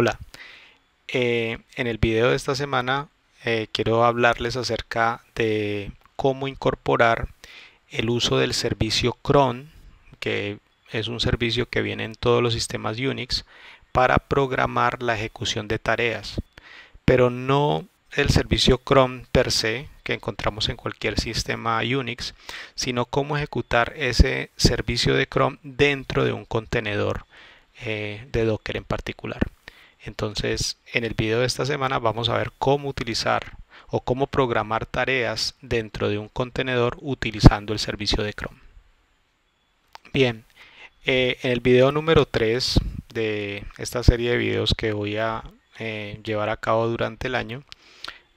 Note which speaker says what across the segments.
Speaker 1: Hola, eh, en el video de esta semana eh, quiero hablarles acerca de cómo incorporar el uso del servicio Chrome que es un servicio que viene en todos los sistemas Unix, para programar la ejecución de tareas, pero no el servicio Chrome per se, que encontramos en cualquier sistema Unix, sino cómo ejecutar ese servicio de Chrome dentro de un contenedor eh, de Docker en particular. Entonces, en el video de esta semana vamos a ver cómo utilizar o cómo programar tareas dentro de un contenedor utilizando el servicio de Chrome. Bien, eh, en el video número 3 de esta serie de videos que voy a eh, llevar a cabo durante el año,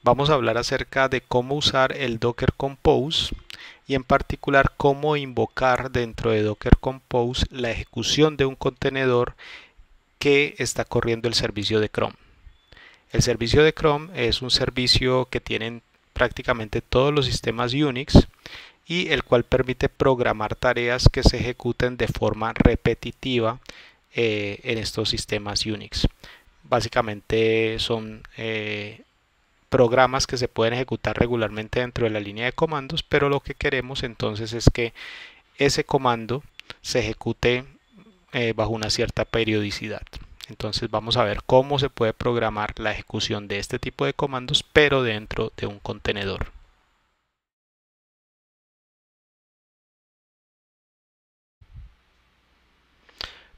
Speaker 1: vamos a hablar acerca de cómo usar el Docker Compose y en particular cómo invocar dentro de Docker Compose la ejecución de un contenedor que está corriendo el servicio de Chrome. El servicio de Chrome es un servicio que tienen prácticamente todos los sistemas Unix y el cual permite programar tareas que se ejecuten de forma repetitiva eh, en estos sistemas Unix. Básicamente son eh, programas que se pueden ejecutar regularmente dentro de la línea de comandos, pero lo que queremos entonces es que ese comando se ejecute eh, bajo una cierta periodicidad. Entonces vamos a ver cómo se puede programar la ejecución de este tipo de comandos, pero dentro de un contenedor.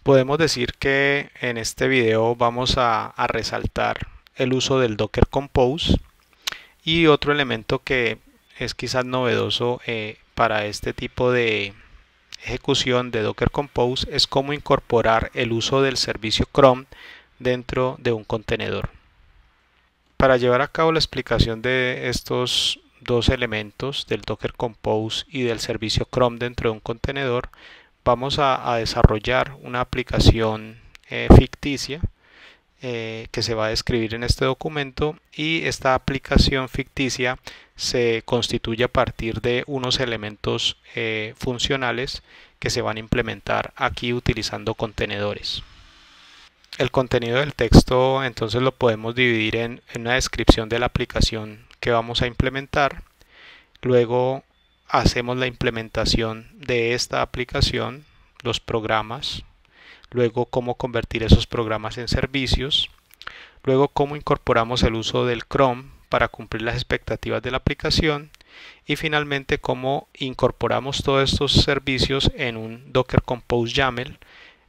Speaker 1: Podemos decir que en este video vamos a, resaltar el uso del Docker Compose y otro elemento que es quizás novedoso eh, para este tipo de, ejecución de Docker Compose es cómo incorporar el uso del servicio Chrome dentro de un contenedor. Para llevar a cabo la explicación de estos dos elementos del Docker Compose y del servicio Chrome dentro de un contenedor, vamos a, desarrollar una aplicación eh, ficticia eh, que se va a describir en este documento y esta aplicación ficticia se constituye a partir de unos elementos eh, funcionales que se van a implementar aquí utilizando contenedores. El contenido del texto entonces lo podemos dividir en una descripción de la aplicación que vamos a implementar. Luego hacemos la implementación de esta aplicación, los programas. Luego cómo convertir esos programas en servicios. Luego cómo incorporamos el uso del Chrome para cumplir las expectativas de la aplicación y finalmente cómo incorporamos todos estos servicios en un Docker Compose YAML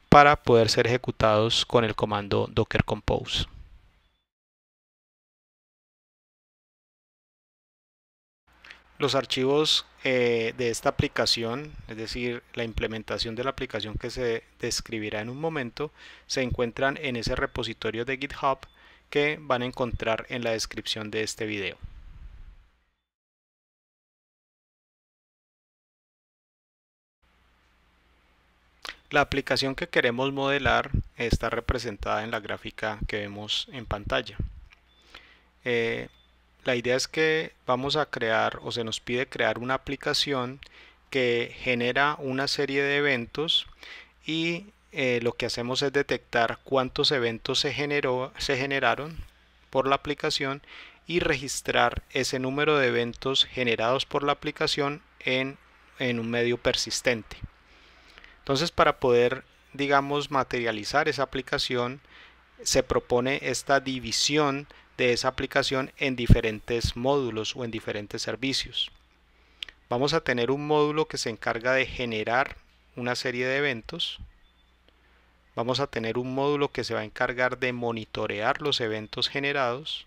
Speaker 1: para poder ser ejecutados con el comando Docker Compose. Los archivos eh, de esta aplicación, es decir, la implementación de la aplicación que se describirá en un momento, se encuentran en ese repositorio de GitHub que van a encontrar en la descripción de este video. La aplicación que queremos modelar está representada en la gráfica que vemos en pantalla. Eh, la idea es que vamos a crear o se nos pide crear una aplicación que genera una serie de eventos y eh, lo que hacemos es detectar cuántos eventos se, generaron por la aplicación y registrar ese número de eventos generados por la aplicación en, en un medio persistente. Entonces para poder, digamos, materializar esa aplicación, se propone esta división de esa aplicación en diferentes módulos o en diferentes servicios. Vamos a tener un módulo que se encarga de generar una serie de eventos vamos a tener un módulo que se va a encargar de monitorear los eventos generados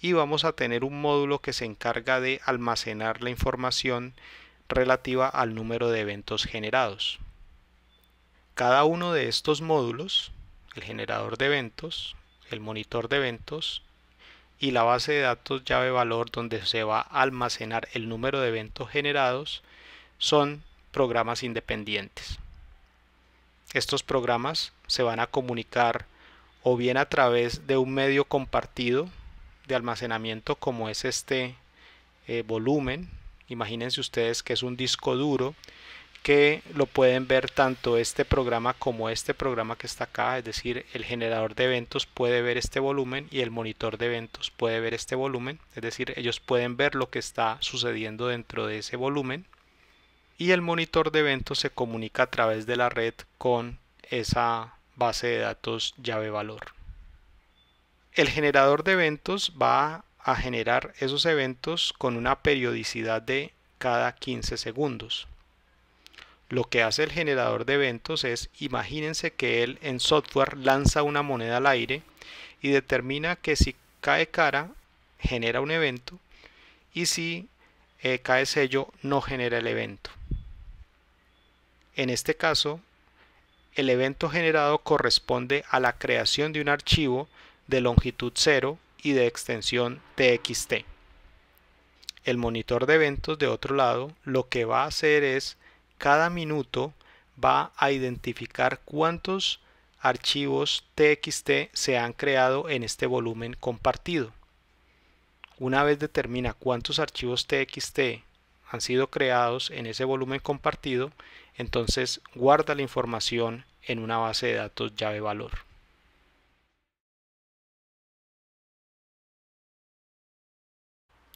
Speaker 1: y vamos a tener un módulo que se encarga de almacenar la información relativa al número de eventos generados. Cada uno de estos módulos, el generador de eventos, el monitor de eventos y la base de datos llave valor donde se va a almacenar el número de eventos generados, son programas independientes estos programas se van a comunicar o bien a través de un medio compartido de almacenamiento como es este eh, volumen. Imagínense ustedes que es un disco duro que lo pueden ver tanto este programa como este programa que está acá, es decir, el generador de eventos puede ver este volumen y el monitor de eventos puede ver este volumen, es decir, ellos pueden ver lo que está sucediendo dentro de ese volumen y el monitor de eventos se comunica a través de la red con esa base de datos llave valor. El generador de eventos va a generar esos eventos con una periodicidad de cada 15 segundos. Lo que hace el generador de eventos es, imagínense que él en software lanza una moneda al aire y determina que si cae cara genera un evento y si eh, cae sello no genera el evento. En este caso, el evento generado corresponde a la creación de un archivo de longitud 0 y de extensión txt. El monitor de eventos de otro lado lo que va a hacer es cada minuto va a identificar cuántos archivos txt se han creado en este volumen compartido. Una vez determina cuántos archivos txt han sido creados en ese volumen compartido, entonces guarda la información en una base de datos llave valor.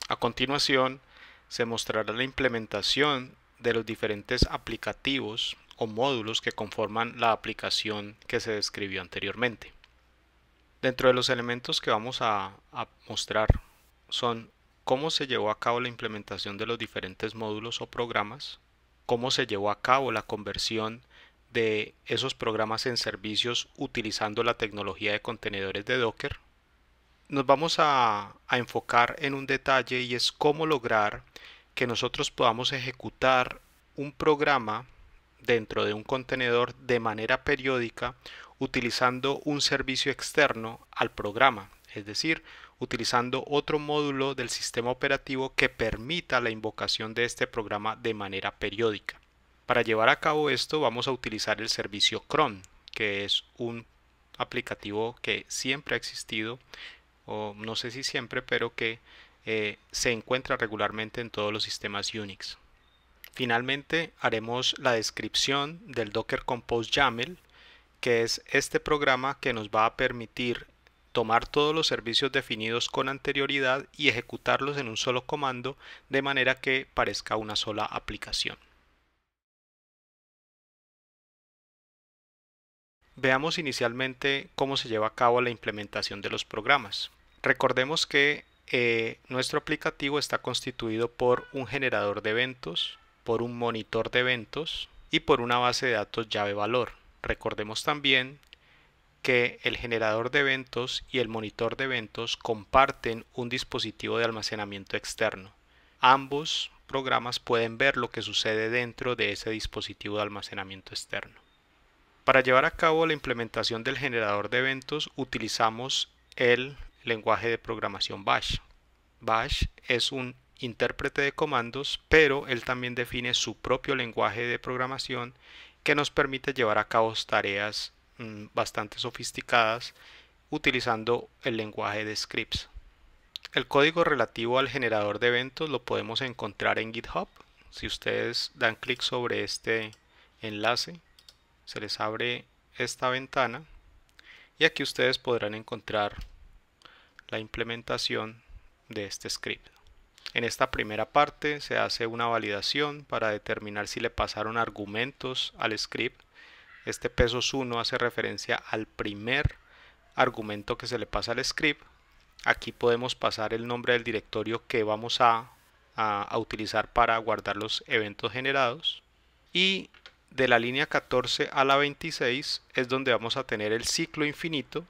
Speaker 1: A continuación, se mostrará la implementación de los diferentes aplicativos o módulos que conforman la aplicación que se describió anteriormente. Dentro de los elementos que vamos a, a mostrar son cómo se llevó a cabo la implementación de los diferentes módulos o programas, cómo se llevó a cabo la conversión de esos programas en servicios utilizando la tecnología de contenedores de Docker. Nos vamos a, enfocar en un detalle y es cómo lograr que nosotros podamos ejecutar un programa dentro de un contenedor de manera periódica utilizando un servicio externo al programa, es decir, utilizando otro módulo del sistema operativo que permita la invocación de este programa de manera periódica. Para llevar a cabo esto vamos a utilizar el servicio Chrome, que es un aplicativo que siempre ha existido, o no sé si siempre, pero que eh, se encuentra regularmente en todos los sistemas Unix. Finalmente haremos la descripción del Docker Compose YAML, que es este programa que nos va a permitir tomar todos los servicios definidos con anterioridad y ejecutarlos en un solo comando de manera que parezca una sola aplicación. Veamos inicialmente cómo se lleva a cabo la implementación de los programas. Recordemos que eh, nuestro aplicativo está constituido por un generador de eventos, por un monitor de eventos y por una base de datos llave valor. Recordemos también que el generador de eventos y el monitor de eventos comparten un dispositivo de almacenamiento externo. Ambos programas pueden ver lo que sucede dentro de ese dispositivo de almacenamiento externo. Para llevar a cabo la implementación del generador de eventos utilizamos el lenguaje de programación Bash. Bash es un intérprete de comandos, pero él también define su propio lenguaje de programación que nos permite llevar a cabo tareas Mm, bastante sofisticadas utilizando el lenguaje de scripts. El código relativo al generador de eventos lo podemos encontrar en GitHub. Si ustedes dan clic sobre este enlace, se les abre esta ventana y aquí ustedes podrán encontrar la implementación de este script. En esta primera parte se hace una validación para determinar si le pasaron argumentos al script este peso 1 hace referencia al primer argumento que se le pasa al script. Aquí podemos pasar el nombre del directorio que vamos a, a utilizar para guardar los eventos generados. Y de la línea 14 a la 26 es donde vamos a tener el ciclo infinito,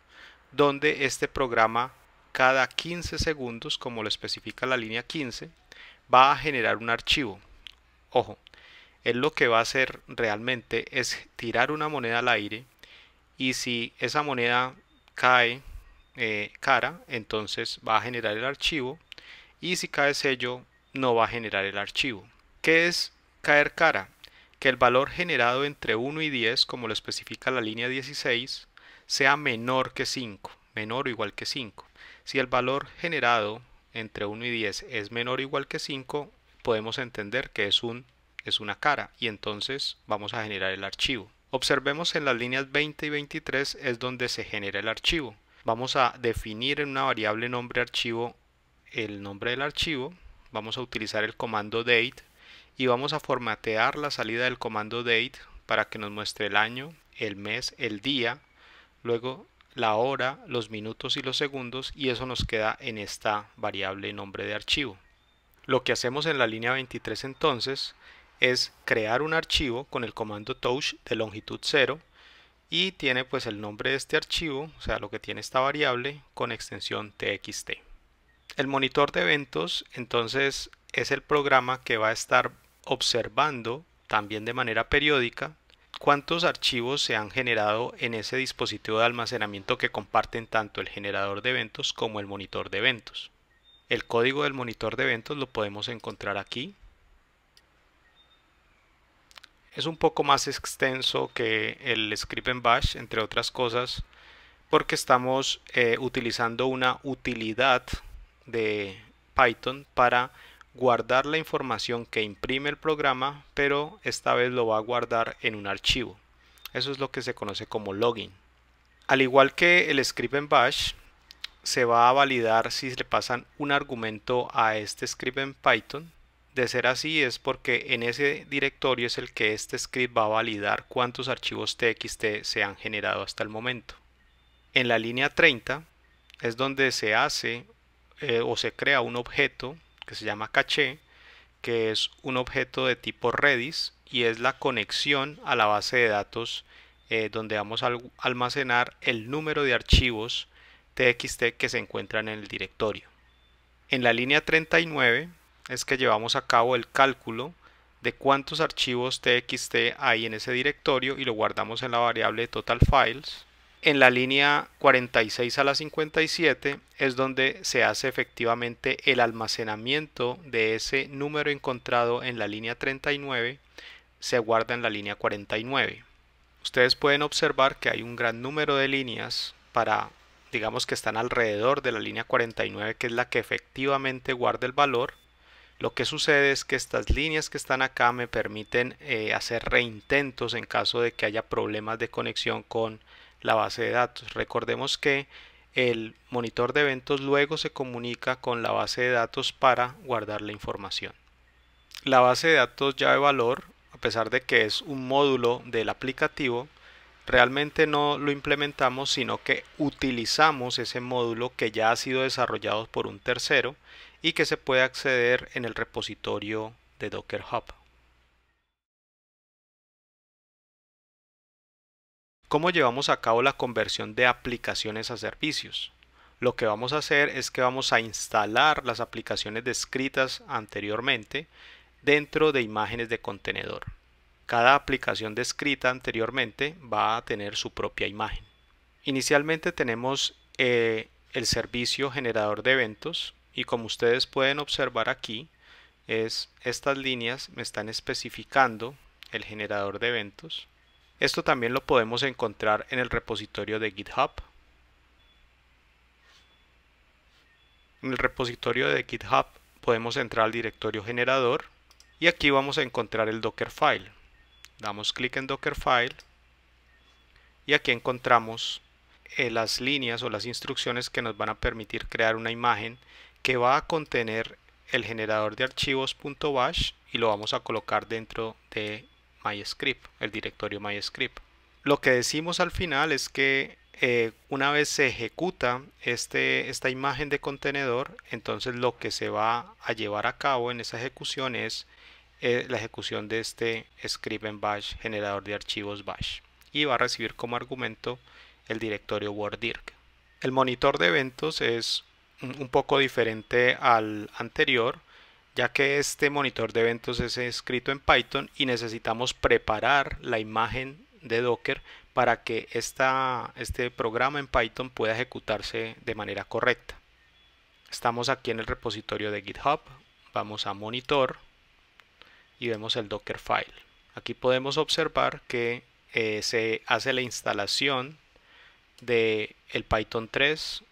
Speaker 1: donde este programa cada 15 segundos, como lo especifica la línea 15, va a generar un archivo. Ojo, él lo que va a hacer realmente es tirar una moneda al aire y si esa moneda cae eh, cara, entonces va a generar el archivo y si cae sello, no va a generar el archivo. ¿Qué es caer cara? Que el valor generado entre 1 y 10, como lo especifica la línea 16, sea menor que 5, menor o igual que 5. Si el valor generado entre 1 y 10 es menor o igual que 5, podemos entender que es un es una cara y entonces vamos a generar el archivo. Observemos en las líneas 20 y 23 es donde se genera el archivo. Vamos a definir en una variable nombre archivo el nombre del archivo. Vamos a utilizar el comando date y vamos a formatear la salida del comando date para que nos muestre el año, el mes, el día, luego la hora, los minutos y los segundos y eso nos queda en esta variable nombre de archivo. Lo que hacemos en la línea 23 entonces es crear un archivo con el comando touch de longitud 0 y tiene pues el nombre de este archivo, o sea lo que tiene esta variable con extensión txt. El monitor de eventos entonces es el programa que va a estar observando también de manera periódica cuántos archivos se han generado en ese dispositivo de almacenamiento que comparten tanto el generador de eventos como el monitor de eventos. El código del monitor de eventos lo podemos encontrar aquí es un poco más extenso que el script en bash, entre otras cosas, porque estamos eh, utilizando una utilidad de Python para guardar la información que imprime el programa, pero esta vez lo va a guardar en un archivo. Eso es lo que se conoce como login. Al igual que el script en bash, se va a validar si le pasan un argumento a este script en Python de ser así es porque en ese directorio es el que este script va a validar cuántos archivos txt se han generado hasta el momento. En la línea 30 es donde se hace eh, o se crea un objeto que se llama caché, que es un objeto de tipo Redis y es la conexión a la base de datos eh, donde vamos a almacenar el número de archivos txt que se encuentran en el directorio. En la línea 39 es que llevamos a cabo el cálculo de cuántos archivos txt hay en ese directorio y lo guardamos en la variable total files. En la línea 46 a la 57 es donde se hace efectivamente el almacenamiento de ese número encontrado en la línea 39, se guarda en la línea 49. Ustedes pueden observar que hay un gran número de líneas para digamos que están alrededor de la línea 49 que es la que efectivamente guarda el valor lo que sucede es que estas líneas que están acá me permiten eh, hacer reintentos en caso de que haya problemas de conexión con la base de datos. Recordemos que el monitor de eventos luego se comunica con la base de datos para guardar la información. La base de datos llave valor, a pesar de que es un módulo del aplicativo, realmente no lo implementamos, sino que utilizamos ese módulo que ya ha sido desarrollado por un tercero y que se puede acceder en el repositorio de Docker Hub. ¿Cómo llevamos a cabo la conversión de aplicaciones a servicios? Lo que vamos a hacer es que vamos a instalar las aplicaciones descritas anteriormente dentro de imágenes de contenedor. Cada aplicación descrita anteriormente va a tener su propia imagen. Inicialmente tenemos eh, el servicio generador de eventos y como ustedes pueden observar aquí es estas líneas me están especificando el generador de eventos esto también lo podemos encontrar en el repositorio de GitHub en el repositorio de GitHub podemos entrar al directorio generador y aquí vamos a encontrar el Dockerfile damos clic en Dockerfile y aquí encontramos eh, las líneas o las instrucciones que nos van a permitir crear una imagen que va a contener el generador de archivos.bash y lo vamos a colocar dentro de MyScript, el directorio MyScript. Lo que decimos al final es que eh, una vez se ejecuta este, esta imagen de contenedor, entonces lo que se va a llevar a cabo en esa ejecución es eh, la ejecución de este script en bash, generador de archivos bash, y va a recibir como argumento el directorio WordDirc. El monitor de eventos es un poco diferente al anterior, ya que este monitor de eventos es escrito en Python y necesitamos preparar la imagen de Docker para que este programa en Python pueda ejecutarse de manera correcta. Estamos aquí en el repositorio de GitHub, vamos a monitor y vemos el Docker file. Aquí podemos observar que eh, se hace la instalación de Python 3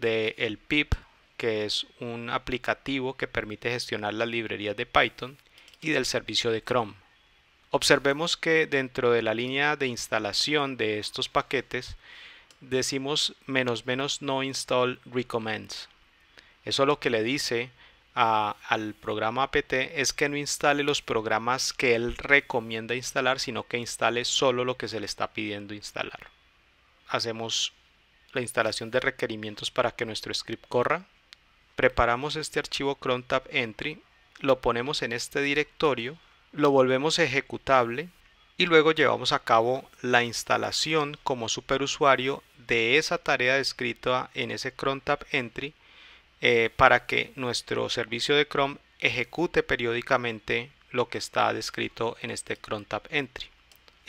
Speaker 1: de el pip, que es un aplicativo que permite gestionar las librerías de Python y del servicio de Chrome. Observemos que dentro de la línea de instalación de estos paquetes decimos menos menos no install recommends. Eso lo que le dice al programa apt es que no instale los programas que él recomienda instalar, sino que instale solo lo que se le está pidiendo instalar. Hacemos la instalación de requerimientos para que nuestro script corra, preparamos este archivo crontab entry, lo ponemos en este directorio, lo volvemos ejecutable y luego llevamos a cabo la instalación como superusuario de esa tarea descrita en ese crontab entry eh, para que nuestro servicio de Chrome ejecute periódicamente lo que está descrito en este crontab entry.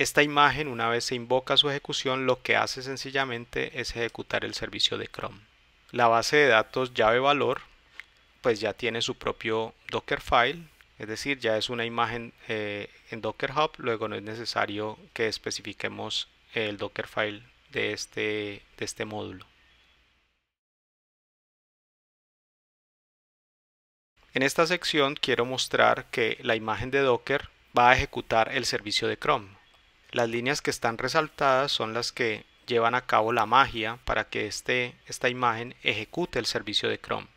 Speaker 1: Esta imagen, una vez se invoca su ejecución, lo que hace sencillamente es ejecutar el servicio de Chrome. La base de datos llave-valor, pues ya tiene su propio Dockerfile, es decir, ya es una imagen eh, en Docker Hub, luego no es necesario que especifiquemos el Dockerfile de este, de este módulo. En esta sección quiero mostrar que la imagen de Docker va a ejecutar el servicio de Chrome. Las líneas que están resaltadas son las que llevan a cabo la magia para que este, esta imagen ejecute el servicio de Chrome.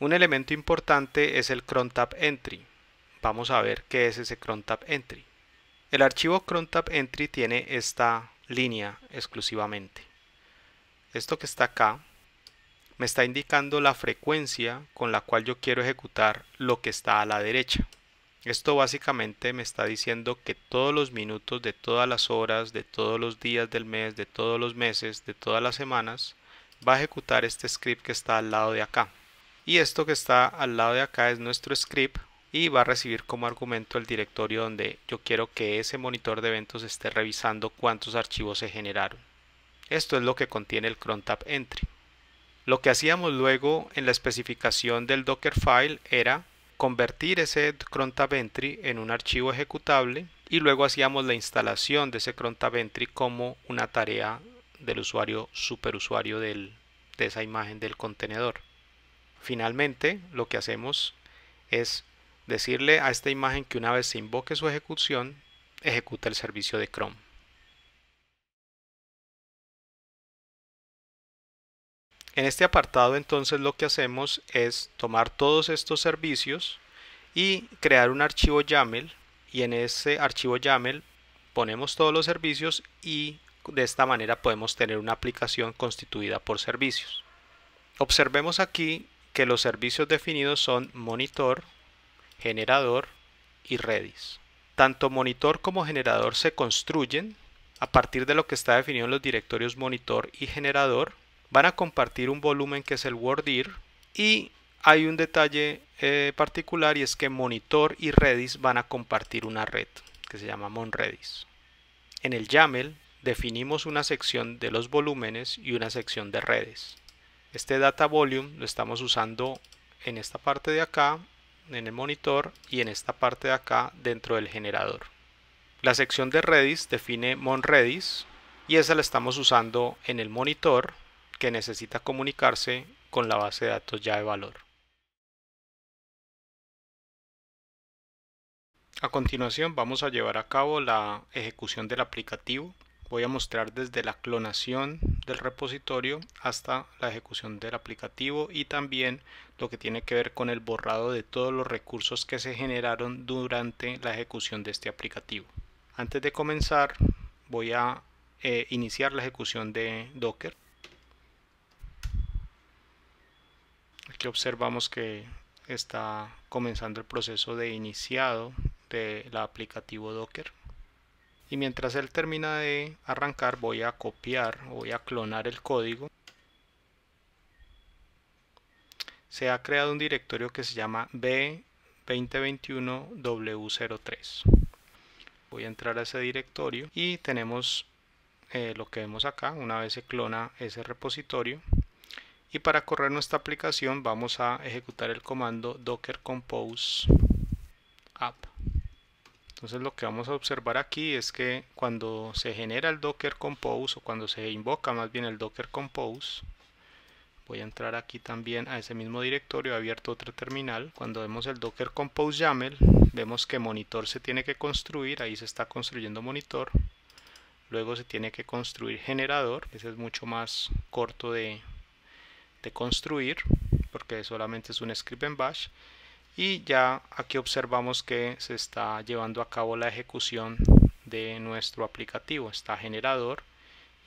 Speaker 1: Un elemento importante es el crontab entry. Vamos a ver qué es ese crontab entry. El archivo crontab entry tiene esta línea exclusivamente. Esto que está acá me está indicando la frecuencia con la cual yo quiero ejecutar lo que está a la derecha. Esto básicamente me está diciendo que todos los minutos de todas las horas, de todos los días del mes, de todos los meses, de todas las semanas, va a ejecutar este script que está al lado de acá. Y esto que está al lado de acá es nuestro script y va a recibir como argumento el directorio donde yo quiero que ese monitor de eventos esté revisando cuántos archivos se generaron. Esto es lo que contiene el crontab entry. Lo que hacíamos luego en la especificación del Dockerfile era convertir ese entry en un archivo ejecutable y luego hacíamos la instalación de ese entry como una tarea del usuario superusuario de esa imagen del contenedor. Finalmente, lo que hacemos es decirle a esta imagen que una vez se invoque su ejecución, ejecuta el servicio de Chrome. En este apartado entonces lo que hacemos es tomar todos estos servicios y crear un archivo YAML y en ese archivo YAML ponemos todos los servicios y de esta manera podemos tener una aplicación constituida por servicios. Observemos aquí que los servicios definidos son monitor, generador y redis. Tanto monitor como generador se construyen a partir de lo que está definido en los directorios monitor y generador van a compartir un volumen que es el WordIr y hay un detalle eh, particular y es que Monitor y Redis van a compartir una red que se llama MonRedis. En el YAML definimos una sección de los volúmenes y una sección de redes. Este data volume lo estamos usando en esta parte de acá, en el monitor y en esta parte de acá dentro del generador. La sección de Redis define monRedis y esa la estamos usando en el monitor que necesita comunicarse con la base de datos ya de valor. A continuación vamos a llevar a cabo la ejecución del aplicativo. Voy a mostrar desde la clonación del repositorio hasta la ejecución del aplicativo y también lo que tiene que ver con el borrado de todos los recursos que se generaron durante la ejecución de este aplicativo. Antes de comenzar voy a eh, iniciar la ejecución de Docker. que observamos que está comenzando el proceso de iniciado del aplicativo Docker. Y mientras él termina de arrancar voy a copiar, voy a clonar el código. Se ha creado un directorio que se llama B2021W03. Voy a entrar a ese directorio y tenemos eh, lo que vemos acá. Una vez se clona ese repositorio, y para correr nuestra aplicación vamos a ejecutar el comando docker compose app entonces lo que vamos a observar aquí es que cuando se genera el docker compose o cuando se invoca más bien el docker compose voy a entrar aquí también a ese mismo directorio he abierto otro terminal cuando vemos el docker compose yaml vemos que monitor se tiene que construir ahí se está construyendo monitor luego se tiene que construir generador ese es mucho más corto de, de construir porque solamente es un script en bash y ya aquí observamos que se está llevando a cabo la ejecución de nuestro aplicativo está generador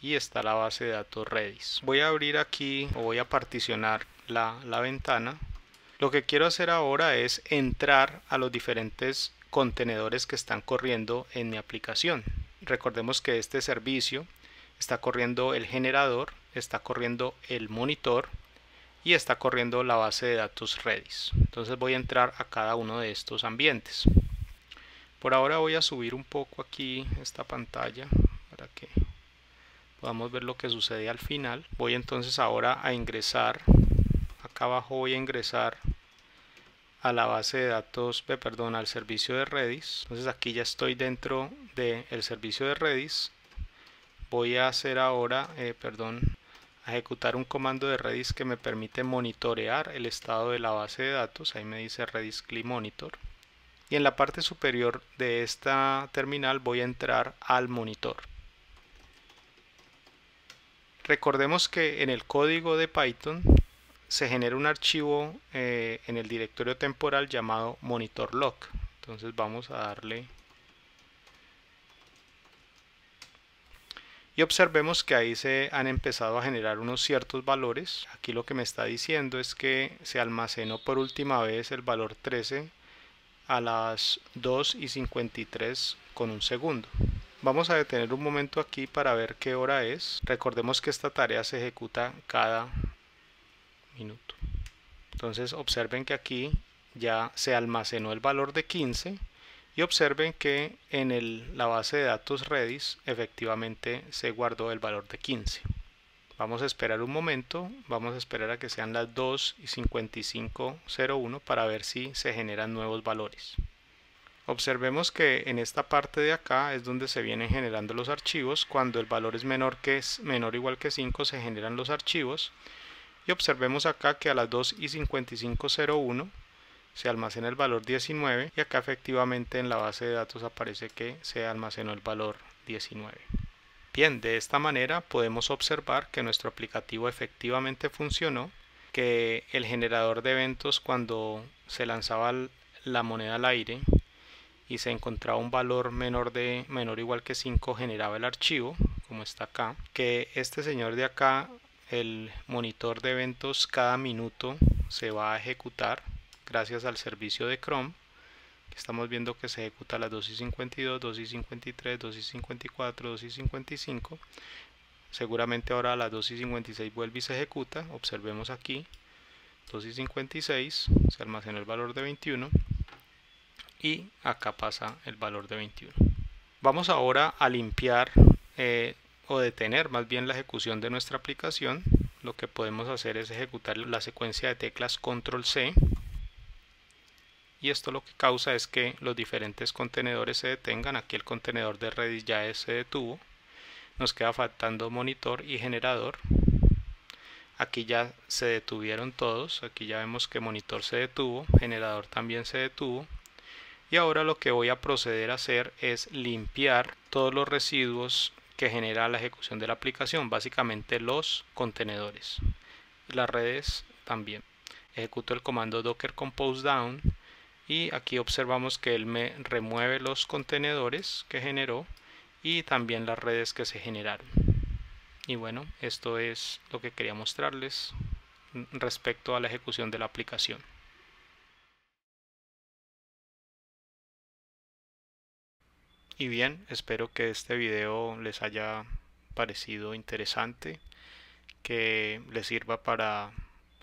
Speaker 1: y está la base de datos Redis voy a abrir aquí o voy a particionar la, la ventana lo que quiero hacer ahora es entrar a los diferentes contenedores que están corriendo en mi aplicación recordemos que este servicio está corriendo el generador está corriendo el monitor y está corriendo la base de datos Redis. Entonces voy a entrar a cada uno de estos ambientes. Por ahora voy a subir un poco aquí esta pantalla para que podamos ver lo que sucede al final. Voy entonces ahora a ingresar, acá abajo voy a ingresar a la base de datos, eh, perdón, al servicio de Redis. Entonces aquí ya estoy dentro del el servicio de Redis. Voy a hacer ahora, eh, perdón, ejecutar un comando de Redis que me permite monitorear el estado de la base de datos, ahí me dice Redis Cli Monitor, y en la parte superior de esta terminal voy a entrar al monitor. Recordemos que en el código de Python se genera un archivo eh, en el directorio temporal llamado monitor.log. Entonces vamos a darle y observemos que ahí se han empezado a generar unos ciertos valores. Aquí lo que me está diciendo es que se almacenó por última vez el valor 13 a las 2 y 53 con un segundo. Vamos a detener un momento aquí para ver qué hora es. Recordemos que esta tarea se ejecuta cada minuto. Entonces observen que aquí ya se almacenó el valor de 15 y observen que en la base de datos Redis efectivamente se guardó el valor de 15. Vamos a esperar un momento, vamos a esperar a que sean las 2 y 55.01 para ver si se generan nuevos valores. Observemos que en esta parte de acá es donde se vienen generando los archivos. Cuando el valor es menor que es menor o igual que 5 se generan los archivos. Y observemos acá que a las 2 y 55.01 se almacena el valor 19 y acá efectivamente en la base de datos aparece que se almacenó el valor 19. Bien, de esta manera podemos observar que nuestro aplicativo efectivamente funcionó, que el generador de eventos cuando se lanzaba la moneda al aire y se encontraba un valor menor de menor o igual que 5 generaba el archivo como está acá que este señor de acá el monitor de eventos cada minuto se va a ejecutar gracias al servicio de Chrome. estamos viendo que se ejecuta la las 2 y 52, 2 y 53, 2 y 54, 2 y 55. Seguramente ahora a las 2 y 56 vuelve y se ejecuta. Observemos aquí 2 y 56, se almacena el valor de 21 y acá pasa el valor de 21. Vamos ahora a limpiar eh, o detener más bien la ejecución de nuestra aplicación. Lo que podemos hacer es ejecutar la secuencia de teclas control C y esto lo que causa es que los diferentes contenedores se detengan. Aquí el contenedor de Redis ya se detuvo. Nos queda faltando monitor y generador. Aquí ya se detuvieron todos. Aquí ya vemos que monitor se detuvo, generador también se detuvo. Y ahora lo que voy a proceder a hacer es limpiar todos los residuos que genera la ejecución de la aplicación, básicamente los contenedores. Las redes también. Ejecuto el comando docker compose down y aquí observamos que él me remueve los contenedores que generó y también las redes que se generaron y bueno esto es lo que quería mostrarles respecto a la ejecución de la aplicación y bien espero que este video les haya parecido interesante que les sirva para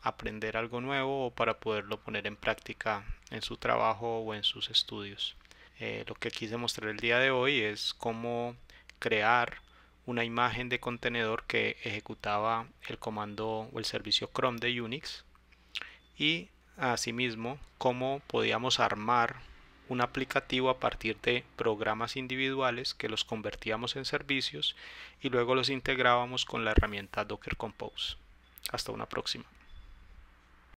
Speaker 1: aprender algo nuevo o para poderlo poner en práctica en su trabajo o en sus estudios. Eh, lo que quise mostrar el día de hoy es cómo crear una imagen de contenedor que ejecutaba el comando o el servicio Chrome de Unix y asimismo cómo podíamos armar un aplicativo a partir de programas individuales que los convertíamos en servicios y luego los integrábamos con la herramienta Docker Compose. Hasta una próxima.